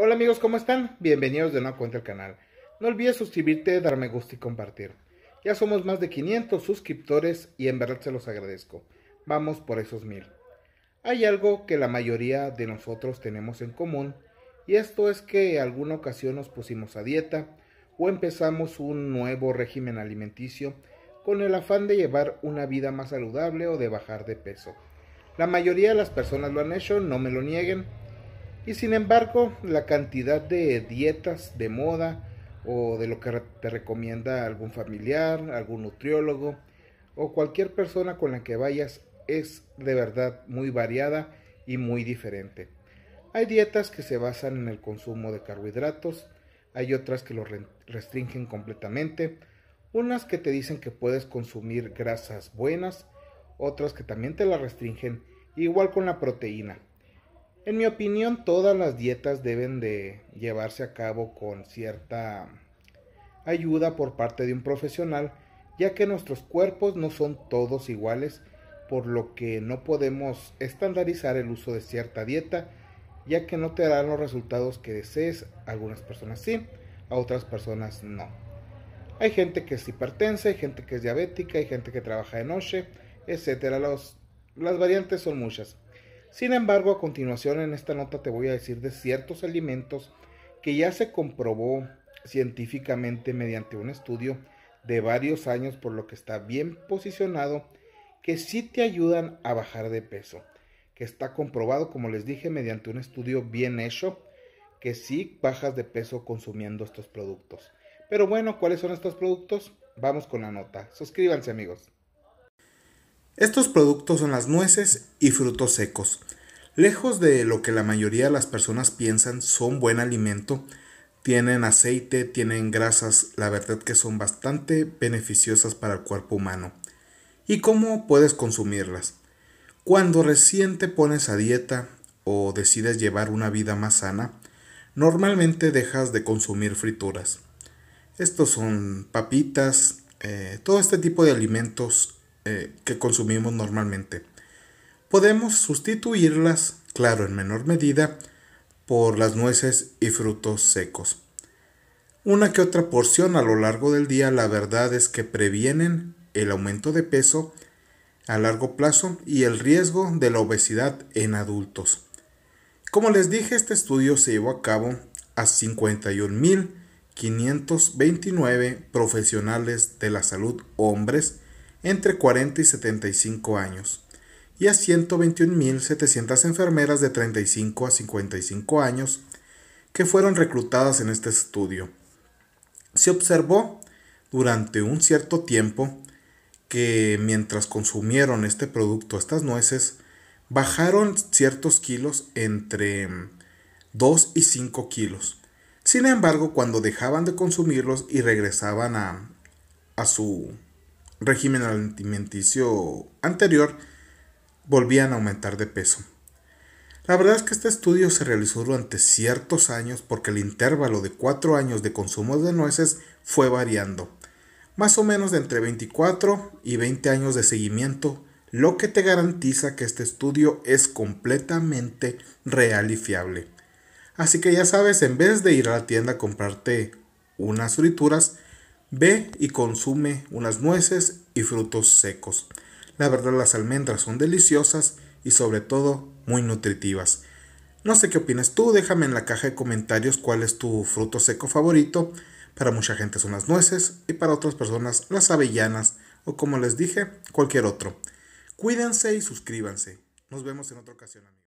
Hola amigos, ¿cómo están? Bienvenidos de nuevo a cuenta al canal. No olvides suscribirte, darme me gusta y compartir. Ya somos más de 500 suscriptores y en verdad se los agradezco. Vamos por esos mil. Hay algo que la mayoría de nosotros tenemos en común y esto es que alguna ocasión nos pusimos a dieta o empezamos un nuevo régimen alimenticio con el afán de llevar una vida más saludable o de bajar de peso. La mayoría de las personas lo han hecho, no me lo nieguen y sin embargo, la cantidad de dietas de moda o de lo que te recomienda algún familiar, algún nutriólogo o cualquier persona con la que vayas es de verdad muy variada y muy diferente. Hay dietas que se basan en el consumo de carbohidratos, hay otras que lo restringen completamente, unas que te dicen que puedes consumir grasas buenas, otras que también te la restringen, igual con la proteína. En mi opinión, todas las dietas deben de llevarse a cabo con cierta ayuda por parte de un profesional, ya que nuestros cuerpos no son todos iguales, por lo que no podemos estandarizar el uso de cierta dieta, ya que no te darán los resultados que desees. algunas personas sí, a otras personas no. Hay gente que es hipertensa, hay gente que es diabética, hay gente que trabaja de noche, etcétera, las variantes son muchas. Sin embargo, a continuación en esta nota te voy a decir de ciertos alimentos que ya se comprobó científicamente mediante un estudio de varios años por lo que está bien posicionado que sí te ayudan a bajar de peso, que está comprobado como les dije mediante un estudio bien hecho que sí bajas de peso consumiendo estos productos. Pero bueno, ¿cuáles son estos productos? Vamos con la nota. Suscríbanse amigos. Estos productos son las nueces y frutos secos. Lejos de lo que la mayoría de las personas piensan, son buen alimento, tienen aceite, tienen grasas, la verdad que son bastante beneficiosas para el cuerpo humano. ¿Y cómo puedes consumirlas? Cuando recién te pones a dieta o decides llevar una vida más sana, normalmente dejas de consumir frituras. Estos son papitas, eh, todo este tipo de alimentos eh, que consumimos normalmente. Podemos sustituirlas, claro, en menor medida, por las nueces y frutos secos. Una que otra porción a lo largo del día la verdad es que previenen el aumento de peso a largo plazo y el riesgo de la obesidad en adultos. Como les dije, este estudio se llevó a cabo a 51.529 profesionales de la salud hombres entre 40 y 75 años y a 121.700 enfermeras de 35 a 55 años que fueron reclutadas en este estudio. Se observó durante un cierto tiempo que mientras consumieron este producto, estas nueces, bajaron ciertos kilos entre 2 y 5 kilos. Sin embargo, cuando dejaban de consumirlos y regresaban a, a su régimen alimenticio anterior volvían a aumentar de peso. La verdad es que este estudio se realizó durante ciertos años porque el intervalo de 4 años de consumo de nueces fue variando. Más o menos de entre 24 y 20 años de seguimiento, lo que te garantiza que este estudio es completamente real y fiable. Así que ya sabes, en vez de ir a la tienda a comprarte unas frituras, Ve y consume unas nueces y frutos secos. La verdad las almendras son deliciosas y sobre todo muy nutritivas. No sé qué opinas tú, déjame en la caja de comentarios cuál es tu fruto seco favorito. Para mucha gente son las nueces y para otras personas las avellanas o como les dije, cualquier otro. Cuídense y suscríbanse. Nos vemos en otra ocasión.